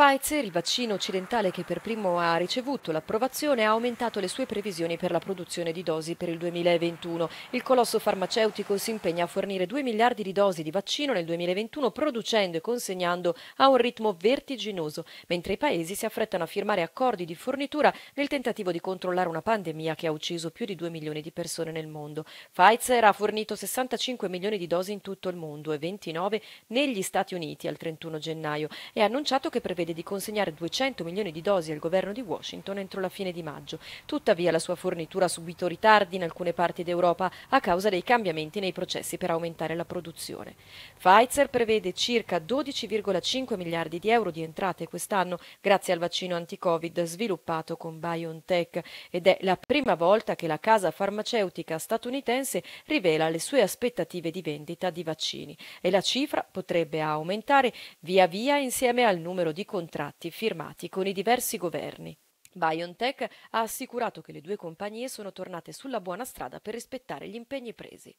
Pfizer, il vaccino occidentale che per primo ha ricevuto l'approvazione, ha aumentato le sue previsioni per la produzione di dosi per il 2021. Il colosso farmaceutico si impegna a fornire 2 miliardi di dosi di vaccino nel 2021, producendo e consegnando a un ritmo vertiginoso, mentre i paesi si affrettano a firmare accordi di fornitura nel tentativo di controllare una pandemia che ha ucciso più di 2 milioni di persone nel mondo. Pfizer ha fornito 65 milioni di dosi in tutto il mondo e 29 negli Stati Uniti al 31 gennaio e ha annunciato che prevede prevede di consegnare 200 milioni di dosi al governo di Washington entro la fine di maggio. Tuttavia la sua fornitura ha subito ritardi in alcune parti d'Europa a causa dei cambiamenti nei processi per aumentare la produzione. Pfizer prevede circa 12,5 miliardi di euro di entrate quest'anno grazie al vaccino anti-Covid sviluppato con BioNTech ed è la prima volta che la casa farmaceutica statunitense rivela le sue aspettative di vendita di vaccini e la cifra potrebbe aumentare via via insieme al numero di consumi contratti firmati con i diversi governi. BioNTech ha assicurato che le due compagnie sono tornate sulla buona strada per rispettare gli impegni presi.